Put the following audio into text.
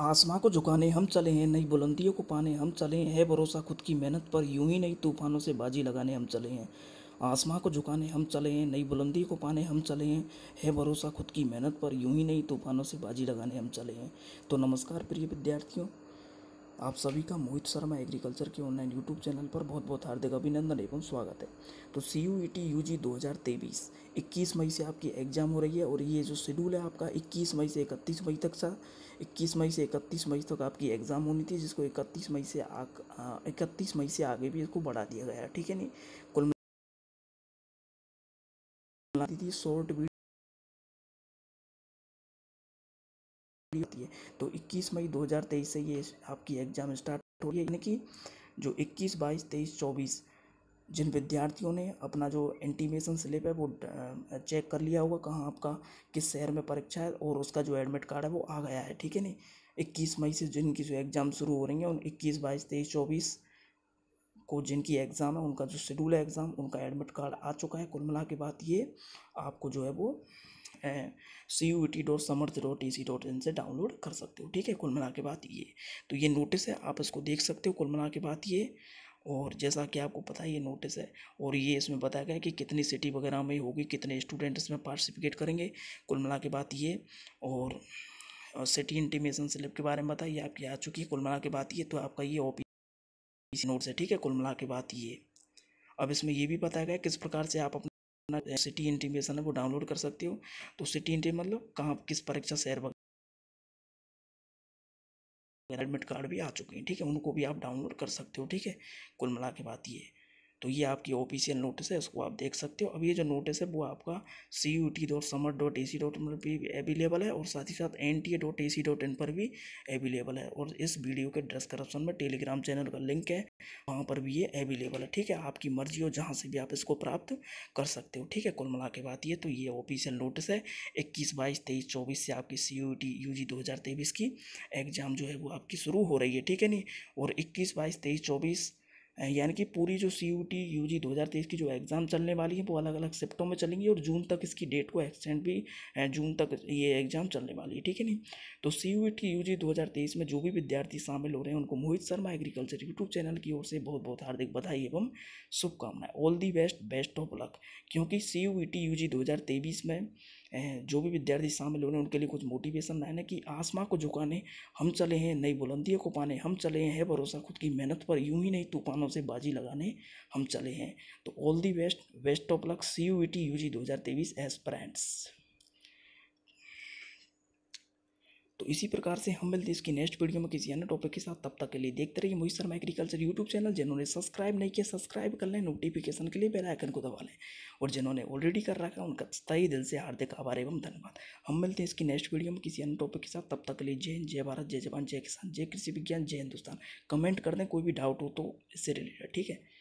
आसमां को झुकाने हम चले हैं नई बुलंदियों को पाने हम चले हैं भरोसा खुद की मेहनत पर यूं ही नहीं तूफानों से बाजी लगाने हम चले हैं आसमां को झुकाने हम चले हैं नई बुलंदी को पाने हम चले हैं है भरोसा खुद की मेहनत पर यूं ही नहीं तूफानों से बाजी लगाने हम चले हैं तो नमस्कार प्रिय विद्यार्थियों आप सभी का मोहित शर्मा एग्रीकल्चर के ऑनलाइन यूट्यूब चैनल पर बहुत बहुत हार्दिक अभिनंदन एवं स्वागत है तो C U E T U G दो हज़ार तेईस इक्कीस मई से आपकी एग्ज़ाम हो रही है और ये जो शेड्यूल है आपका इक्कीस मई से इकतीस मई तक था इक्कीस मई से इकतीस मई तक आपकी एग्ज़ाम होनी थी जिसको इकतीस मई से इकतीस मई से आगे भी इसको बढ़ा दिया गया है ठीक है नहीं कुल थी शॉर्ट वीडियो होती है तो 21 मई 2023 से ये आपकी एग्ज़ाम स्टार्ट हो रही है यानी कि जो 21 बाईस तेईस चौबीस जिन विद्यार्थियों ने अपना जो इंटीमेशन स्लिप है वो चेक कर लिया होगा कहाँ आपका किस शहर में परीक्षा है और उसका जो एडमिट कार्ड है वो आ गया है ठीक है नहीं इक्कीस मई से जिनकी जो एग्ज़ाम शुरू हो रही है उन इक्कीस बाईस तेईस चौबीस को जिनकी एग्ज़ाम है उनका जो शेड्यूल है एग्ज़ाम उनका एडमिट कार्ड आ चुका है कुल मिला के बाद ये आपको जो है वो C U T dot Samarth dot E C dot in से डाउनलोड कर सकते हो ठीक है कुल मिला के बात ये तो ये नोटिस है आप इसको देख सकते हो कुल मिला के बात ये और जैसा कि आपको पता है ये नोटिस है और ये इसमें बताया गया है कि कितनी सिटी वगैरह में होगी कितने स्टूडेंट इसमें पार्टिसिपेट करेंगे कुल मिला के बात ये और सिटी इंटीमेशन स्लिप के बारे में बताइए आपकी आ चुकी है कुल मिला के बात ये तो आपका ये ओ नोट्स है ठीक है कुल मिला के बात ये अब इसमें यह भी बताया गया किस प्रकार से आप अपने अपना सिटी इंटीमेशन है वो डाउनलोड कर सकते हो तो सिटी इंटी मतलब कहाँ किस परीक्षा शहर एडमिट कार्ड भी आ चुके हैं ठीक है उनको भी आप डाउनलोड कर सकते हो ठीक है कुल मिला के बात ये तो ये आपकी ऑफिशियल नोटिस है इसको आप देख सकते हो अब ये जो नोटिस है वो आपका C U T dot Samarth dot A C dot पर भी अवेलेबल है और साथ ही साथ N T A dot A C dot in पर भी अवेलेबल है और इस वीडियो के डिस्क्रिप्शन में टेलीग्राम चैनल का लिंक है वहाँ पर भी ये अवेलेबल है ठीक है आपकी मर्जी हो जहाँ से भी आप इसको प्राप्त कर सकते हो ठीक है कुल मिला के बात ये तो ये ऑफिशियल नोटिस है इक्कीस बाईस तेईस चौबीस से आपकी C U T U G दो हज़ार तेईस की एग्ज़ाम जो है वो आपकी शुरू हो रही है ठीक है नहीं और इक्कीस बाईस तेईस चौबीस यानी कि पूरी जो C U T U G दो हज़ार तेईस की जो एग्ज़ाम चलने वाली है वो अलग अलग शिफ्टों में चलेंगी और जून तक इसकी डेट को एक्सटेंड भी जून तक ये एग्ज़ाम चलने वाली है ठीक है नहीं तो C U T U G दो हज़ार तेईस में जो भी विद्यार्थी शामिल हो रहे हैं उनको Mohit Sharma agriculture YouTube channel की ओर से बहुत बहुत हार्दिक बधाई एवं शुभकामनाएं all the best best of luck क्योंकि C U T U G दो हज़ार तेईस में जो भी विद्यार्थी शामिल हो रहे हैं उनके लिए कुछ मोटिवेशन है ना कि आसमां को झुकाने हम चले हैं नई बुलंदियों को पाने हम चले हैं भरोसा खुद की मेहनत पर यूं ही नहीं तूफानों से बाजी लगाने हम चले हैं तो all the best best of luck C U E T U G दो हज़ार तेईस एज तो इसी प्रकार से हम मिलते हैं इसकी नेक्स्ट वीडियो में किसी अन्य टॉपिक के साथ तब तक के लिए देखते रहिए Mohit Sharma agriculture YouTube channel जिन्होंने सब्सक्राइब नहीं किया सब्सक्राइब कर लें नोटिफिकेशन के लिए बेल आइकन को दबा लें और जिन्होंने ऑलरेडी कर रखा है उनका तय दिल से हार्दिक आभार एवं धन्यवाद हम मिलते हैं इसकी नेक्स्ट वीडियो में किसी अन्य टॉपिक के साथ तब तक के लिए जय जय भारत जय जवान जय किसान जय कृषि विज्ञान जय हिंदुस्तान कमेंट कर दें कोई भी डाउट हो तो इससे रिलेटेड ठीक है